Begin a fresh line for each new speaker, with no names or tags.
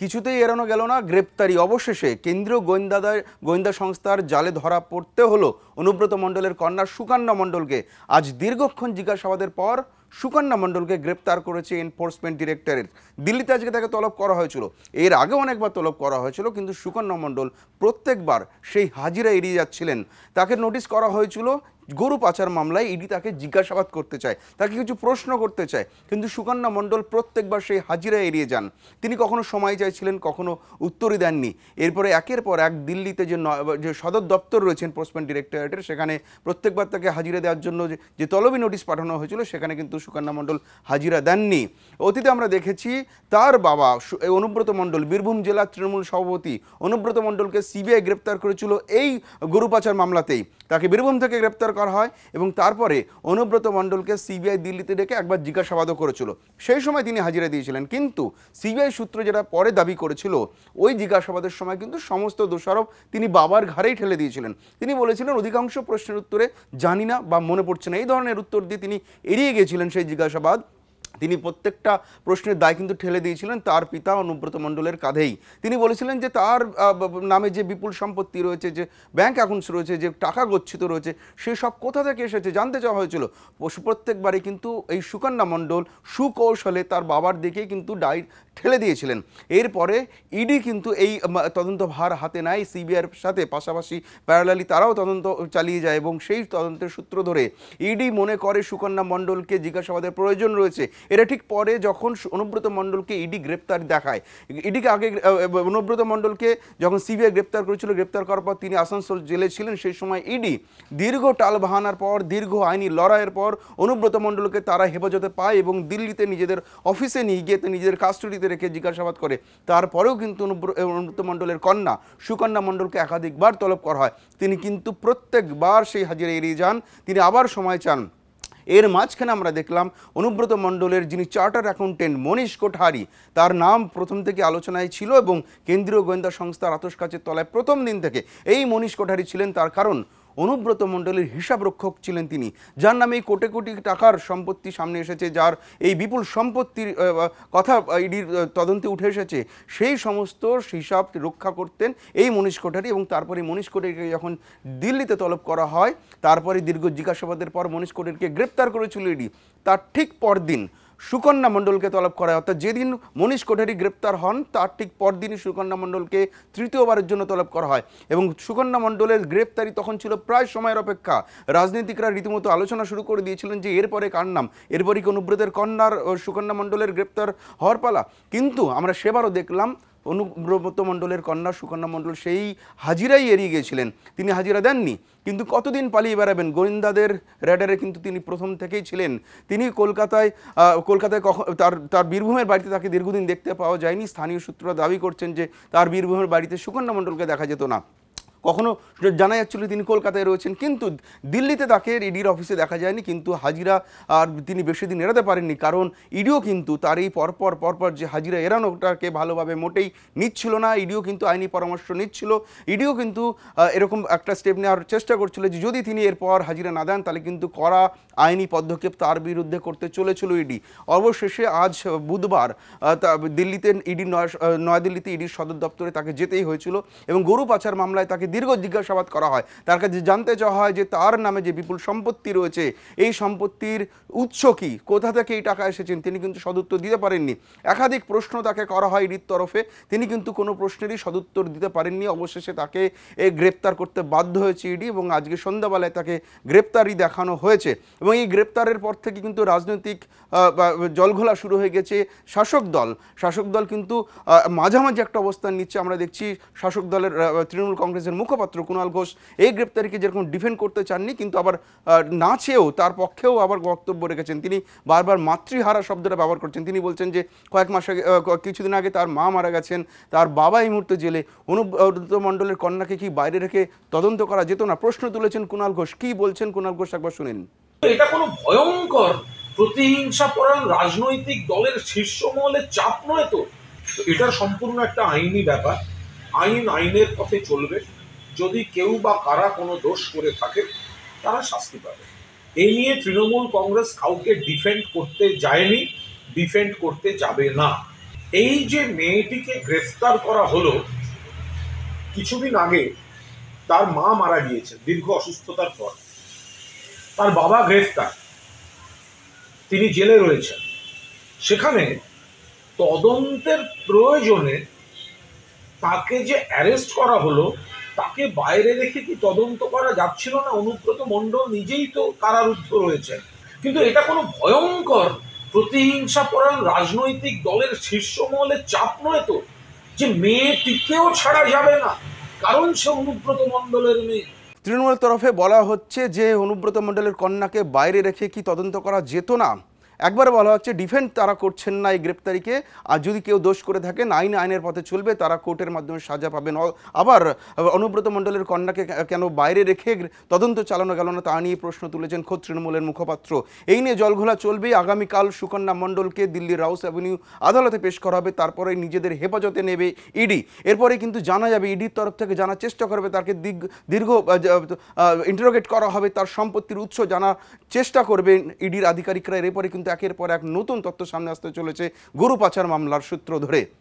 কিছুতেই এড়ানো গেল না গ্রেপ্তারি অবশেষে কেন্দ্রীয় গোয়েন্দাদের গোয়েন্দা সংস্থার জালে ধরা পড়তে হলো অনুব্রত মণ্ডলের কন্যা সুকান্না মণ্ডলকে আজ দীর্ঘক্ষণ জিজ্ঞাসাবাদের পর সুকান্না মণ্ডলকে গ্রেপ্তার করেছে এনফোর্সমেন্ট ডিরেক্টরেট দিল্লিতে আজকে তাকে তলব করা হয়েছিল এর আগে অনেকবার তলব করা হয়েছিল কিন্তু সুকান্না মণ্ডল প্রত্যেকবার সেই হাজিরা এড়িয়ে যাচ্ছিলেন তাকে নোটিশ করা হয়েছিল গরু পাচার মামলায় ইডি তাকে জিজ্ঞাসাবাদ করতে চায় তাকে কিছু প্রশ্ন করতে চায় কিন্তু সুকান্না মণ্ডল প্রত্যেকবার সেই হাজিরা এড়িয়ে যান তিনি কখনো সময় চাইছিলেন কখনো উত্তরই দেননি এরপরে একের পর এক দিল্লিতে যে যে সদর দপ্তর রয়েছেন এনফোর্সমেন্ট ডিরেক্টরেটের সেখানে প্রত্যেকবার তাকে হাজিরা দেওয়ার জন্য যে তলবি নোটিশ পাঠানো হয়েছিল সেখানে কিন্তু সুকান্না মণ্ডল হাজিরা দেননি অতীতে আমরা দেখেছি তার বাবা অনুব্রত মণ্ডল বীরভূম জেলা তৃণমূল সভাপতি অনুব্রত মণ্ডলকে সিবিআই গ্রেপ্তার করেছিল এই গরু পাচার মামলাতেই তাকে বীরভূম থেকে গ্রেপ্তার করা হয় এবং তারপরে অনুব্রত মণ্ডলকে সিবিআই দিল্লিতে ডেকে একবার জিজ্ঞাসাবাদও করেছিল সেই সময় তিনি হাজিরা দিয়েছিলেন কিন্তু সিবিআই সূত্র যেটা পরে দাবি করেছিল ওই জিজ্ঞাসাবাদের সময় কিন্তু সমস্ত দোষারোপ তিনি বাবার ঘাড়েই ঠেলে দিয়েছিলেন তিনি বলেছিলেন অধিকাংশ প্রশ্নের উত্তরে জানি না বা মনে পড়ছে না এই ধরনের উত্তর দিয়ে তিনি এড়িয়ে গিয়েছিলেন সেই জিজ্ঞাসাবাদ তিনি প্রত্যেকটা প্রশ্নের দায় কিন্তু ঠেলে দিয়েছিলেন তার পিতা অনুব্রত মণ্ডলের কাঁধেই তিনি বলেছিলেন যে তার নামে যে বিপুল সম্পত্তি রয়েছে যে ব্যাংক অ্যাকাউন্টস রয়েছে যে টাকা গচ্ছিত রয়েছে সেসব কোথা থেকে এসেছে জানতে চাওয়া হয়েছিল প্রত্যেকবারই কিন্তু এই সুকন্যা মণ্ডল সুকৌশলে তার বাবার দিকেই কিন্তু ডাই ঠেলে দিয়েছিলেন এরপরে ইডি কিন্তু এই তদন্তভার হাতে নাই সিবিআইয়ের সাথে পাশাপাশি প্যারালালি তারাও তদন্ত চালিয়ে যায় এবং সেই তদন্তের সূত্র ধরে ইডি মনে করে সুকন্যা মণ্ডলকে জিজ্ঞাসাবাদের প্রয়োজন রয়েছে এটা ঠিক পরে যখন অনুব্রত মণ্ডলকে ইডি গ্রেপ্তার দেখায় ইডিকে আগে অনুব্রত মণ্ডলকে যখন সিবিআই গ্রেপ্তার করেছিল গ্রেপ্তার করার পর তিনি আসানসোল জেলে ছিলেন সেই সময় ইডি দীর্ঘ টাল বাহানার পর দীর্ঘ আইনি লড়াইয়ের পর অনুব্রত মণ্ডলকে তারা হেফাজতে পায় এবং দিল্লিতে নিজেদের অফিসে নিয়ে গিয়ে নিজেদের কাস্টডিতে বিরতি রেখে জিজ্ঞাসাবাদ করে তারপরেও কিন্তু অনুব্রত মণ্ডলের কন্যা সুকন্যা মণ্ডলকে একাধিকবার তলব করা হয় তিনি কিন্তু প্রত্যেকবার সেই হাজিরা এড়িয়ে যান তিনি আবার সময় চান এর মাঝখানে আমরা দেখলাম অনুব্রত মণ্ডলের যিনি চার্টার অ্যাকাউন্টেন্ট মনীষ কোঠারি তার নাম প্রথম থেকে আলোচনায় ছিল এবং কেন্দ্রীয় গোয়েন্দা সংস্থার আতস আতসকাচের তলায় প্রথম দিন থেকে এই মনীষ কোঠারি ছিলেন তার কারণ অনুব্রত মণ্ডলের হিসাবরক্ষক ছিলেন তিনি যার নামে এই কোটি কোটি টাকার সম্পত্তি সামনে এসেছে যার এই বিপুল সম্পত্তির কথা ইডির তদন্তে উঠে এসেছে সেই সমস্ত হিসাব রক্ষা করতেন এই মনীষ কোঠারি এবং তারপরে মনীষ কোটারিকে যখন দিল্লিতে তলব করা হয় তারপরে দীর্ঘ জিজ্ঞাসাবাদের পর মনীষ কোটারিকে গ্রেপ্তার করেছিল ইডি তার ঠিক পরদিন সুকন্যা মণ্ডলকে তলব করা হয় অর্থাৎ যেদিন মনীষ কোঠারি গ্রেপ্তার হন তার ঠিক পরদিনই সুকন্যা মণ্ডলকে তৃতীয়বারের জন্য তলব করা হয় এবং সুকন্যা মণ্ডলের গ্রেপ্তারি তখন ছিল প্রায় সময়ের অপেক্ষা রাজনীতিকরা রীতিমতো আলোচনা শুরু করে দিয়েছিলেন যে এরপরে কার নাম এরপরই অনুব্রতের কন্যার সুকন্যা মণ্ডলের গ্রেপ্তার হওয়ার পালা কিন্তু আমরা সেবারও দেখলাম অনুব্রত মণ্ডলের কন্যা সুকন্যা মণ্ডল সেই হাজিরাই এড়িয়ে গিয়েছিলেন তিনি হাজিরা দেননি কিন্তু কতদিন পালিয়ে বেড়াবেন গোয়েন্দাদের র্যাডারে কিন্তু তিনি প্রথম থেকেই ছিলেন তিনি কলকাতায় কলকাতায় কখন তার তার বীরভূমের বাড়িতে তাকে দীর্ঘদিন দেখতে পাওয়া যায়নি স্থানীয় সূত্ররা দাবি করছেন যে তার বীরভূমের বাড়িতে সুকন্যা মণ্ডলকে দেখা যেত না কখনো জানা যাচ্ছিল তিনি কলকাতায় রয়েছেন কিন্তু দিল্লিতে তাকে ইডির অফিসে দেখা যায়নি কিন্তু হাজিরা আর তিনি বেশি দিন এড়াতে পারেননি কারণ ইডিও কিন্তু তার এই পরপর পরপর যে হাজিরা এড়ানোটাকে ভালোভাবে মোটেই নিচ্ছিল না ইডিও কিন্তু আইনি পরামর্শ নিচ্ছিল ইডিও কিন্তু এরকম একটা স্টেপ নেওয়ার চেষ্টা করছিল যে যদি তিনি এরপর হাজিরা না দেন তাহলে কিন্তু করা আইনি পদক্ষেপ তার বিরুদ্ধে করতে চলেছিল ইডি অবশেষে আজ বুধবার দিল্লিতে ইডি নয়াদিল্লিতে ইডির সদর দপ্তরে তাকে যেতেই হয়েছিল এবং গরু পাচার মামলায় তাকে দীর্ঘ জিজ্ঞাসাবাদ করা হয় তার কাছে জানতে চাওয়া হয় যে তার নামে যে বিপুল সম্পত্তি রয়েছে এই সম্পত্তির উৎস কী কোথা থেকে এই টাকা এসেছেন তিনি কিন্তু সদুত্তর দিতে পারেননি একাধিক প্রশ্ন তাকে করা হয় ইডির তরফে তিনি কিন্তু কোনো প্রশ্নেরই সদুত্তর দিতে পারেননি অবশেষে তাকে এ গ্রেপ্তার করতে বাধ্য হয়েছে ইডি এবং আজকে সন্ধ্যাবেলায় তাকে গ্রেপ্তারই দেখানো হয়েছে এবং এই গ্রেপ্তারের পর থেকে কিন্তু রাজনৈতিক জলঘোলা শুরু হয়ে গেছে শাসক দল শাসক দল কিন্তু মাঝামাঝি একটা অবস্থান নিচ্ছে আমরা দেখছি শাসক দলের তৃণমূল কংগ্রেসের মুখপাত্র কুণাল ঘোষ এই গ্রেপ্তারিকে যেরকম ডিফেন্ড করতে চাননি কিন্তু আবার না চেয়েও তার পক্ষেও আবার বক্তব্য রেখেছেন তিনি বারবার মাতৃহারা শব্দটা ব্যবহার করছেন তিনি বলছেন যে কয়েক মাস আগে কিছুদিন আগে তার মা মারা গেছেন তার বাবা এই মুহূর্তে জেলে অনুব্রত মণ্ডলের কন্যাকে কি বাইরে রেখে তদন্ত করা যেত না প্রশ্ন তুলেছেন কুণাল ঘোষ কি বলছেন কুণাল ঘোষ একবার শুনেন এটা কোনো ভয়ঙ্কর
প্রতিহিংসাপরায়ণ রাজনৈতিক দলের শীর্ষ মহলে চাপ নয় তো এটা সম্পূর্ণ একটা আইনি ব্যাপার আইন আইনের পথে চলবে যদি কেউ বা কারা কোনো দোষ করে থাকে তারা শাস্তি পাবে এই নিয়ে তৃণমূল কংগ্রেস কাউকে ডিফেন্ড করতে যায়নি ডিফেন্ড করতে যাবে না এই যে মেয়েটিকে গ্রেফতার করা হলো কিছুদিন আগে তার মা মারা গিয়েছে দীর্ঘ অসুস্থতার পর তার বাবা গ্রেফতার তিনি জেলে রয়েছেন সেখানে তদন্তের প্রয়োজনে তাকে যে অ্যারেস্ট করা হলো তাকে বাইরে রেখে কি তদন্ত করা যাচ্ছিল না অনুব্রত মণ্ডল নিজেই তো কারারুদ্ধ রয়েছে কিন্তু এটা কোনো ভয়ঙ্কর প্রতিহিংসাপরায়ণ রাজনৈতিক দলের শীর্ষ মহলের চাপ নয় তো
যে টিকেও ছাড়া যাবে না কারণ সে অনুব্রত মণ্ডলের মেয়ে তৃণমূলের তরফে বলা হচ্ছে যে অনুব্রত মণ্ডলের কন্যাকে বাইরে রেখে কি তদন্ত করা যেত না একবার বলা হচ্ছে ডিফেন্ড তারা করছেন না এই গ্রেপ্তারিকে আর যদি কেউ দোষ করে থাকেন আইন আইনের পথে চলবে তারা কোর্টের মাধ্যমে সাজা পাবেন আবার অনুব্রত মণ্ডলের কন্যাকে কেন বাইরে রেখে তদন্ত চালানো গেল না তা নিয়ে প্রশ্ন তুলেছেন খোদ তৃণমূলের মুখপাত্র এই নিয়ে জলঘোলা চলবে আগামীকাল সুকন্যা মণ্ডলকে দিল্লির রাউস অ্যাভিনিউ আদালতে পেশ করা হবে তারপরে নিজেদের হেফাজতে নেবে ইডি এরপরে কিন্তু জানা যাবে ইডির তরফ থেকে জানার চেষ্টা করবে তাকে দীর্ঘ ইন্টারোগেট করা হবে তার সম্পত্তির উৎস জানার চেষ্টা করবেন ইডির আধিকারিকরা এরপরে কিন্তু কিন্তু একের পর এক নতুন তথ্য সামনে আসতে চলেছে গরু পাচার মামলার সূত্র ধরে